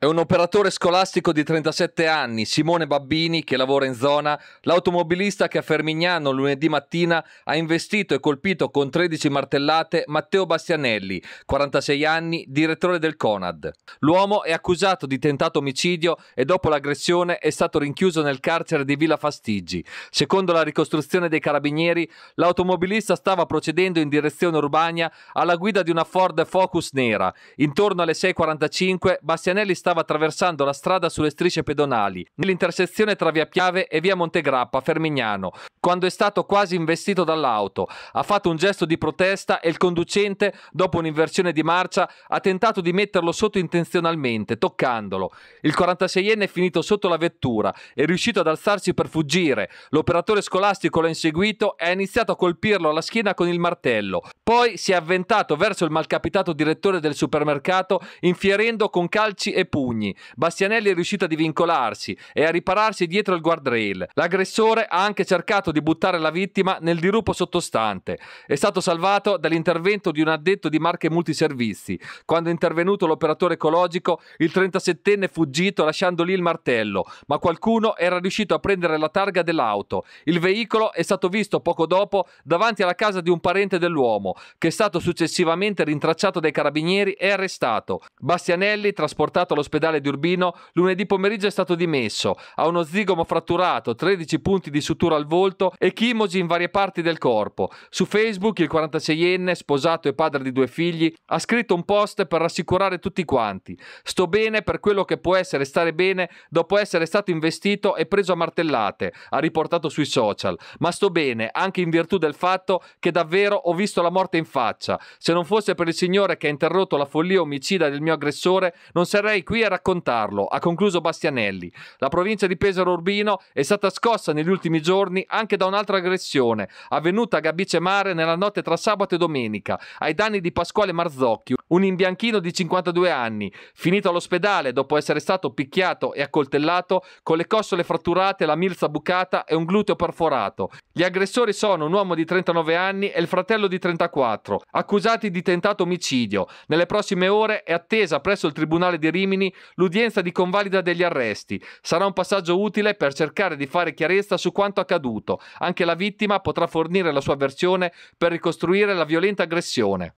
È un operatore scolastico di 37 anni, Simone Babbini, che lavora in zona, l'automobilista che a Fermignano lunedì mattina ha investito e colpito con 13 martellate Matteo Bastianelli, 46 anni, direttore del CONAD. L'uomo è accusato di tentato omicidio e dopo l'aggressione è stato rinchiuso nel carcere di Villa Fastigi. Secondo la ricostruzione dei carabinieri, l'automobilista stava procedendo in direzione urbana alla guida di una Ford Focus nera. Intorno alle 6.45 Bastianelli stava stava attraversando la strada sulle strisce pedonali, nell'intersezione tra via Piave e via Montegrappa, Fermignano, quando è stato quasi investito dall'auto. Ha fatto un gesto di protesta e il conducente, dopo un'inversione di marcia, ha tentato di metterlo sotto intenzionalmente, toccandolo. Il 46enne è finito sotto la vettura, è riuscito ad alzarsi per fuggire. L'operatore scolastico l'ha inseguito e ha iniziato a colpirlo alla schiena con il martello. Poi si è avventato verso il malcapitato direttore del supermercato, infierendo con calci e pugni pugni. Bastianelli è riuscito a divincolarsi e a ripararsi dietro il guardrail. L'aggressore ha anche cercato di buttare la vittima nel dirupo sottostante. È stato salvato dall'intervento di un addetto di marche multiservizi. Quando è intervenuto l'operatore ecologico, il 37enne è fuggito lasciando lì il martello, ma qualcuno era riuscito a prendere la targa dell'auto. Il veicolo è stato visto poco dopo davanti alla casa di un parente dell'uomo, che è stato successivamente rintracciato dai carabinieri e arrestato. Bastianelli, trasportato allo dall'ospedale di Urbino, lunedì pomeriggio è stato dimesso. Ha uno zigomo fratturato, 13 punti di sutura al volto e chimosi in varie parti del corpo. Su Facebook il 46enne, sposato e padre di due figli, ha scritto un post per rassicurare tutti quanti. Sto bene per quello che può essere stare bene dopo essere stato investito e preso a martellate, ha riportato sui social. Ma sto bene anche in virtù del fatto che davvero ho visto la morte in faccia. Se non fosse per il Signore che ha interrotto la follia omicida del mio aggressore, non sarei qui qui a raccontarlo, ha concluso Bastianelli. La provincia di Pesaro Urbino è stata scossa negli ultimi giorni anche da un'altra aggressione avvenuta a Gabice Mare nella notte tra sabato e domenica, ai danni di Pasquale Marzocchi, un imbianchino di 52 anni, finito all'ospedale dopo essere stato picchiato e accoltellato con le costole fratturate, la milza bucata e un gluteo perforato. Gli aggressori sono un uomo di 39 anni e il fratello di 34, accusati di tentato omicidio. Nelle prossime ore è attesa presso il Tribunale di Rimini l'udienza di convalida degli arresti. Sarà un passaggio utile per cercare di fare chiarezza su quanto accaduto. Anche la vittima potrà fornire la sua versione per ricostruire la violenta aggressione.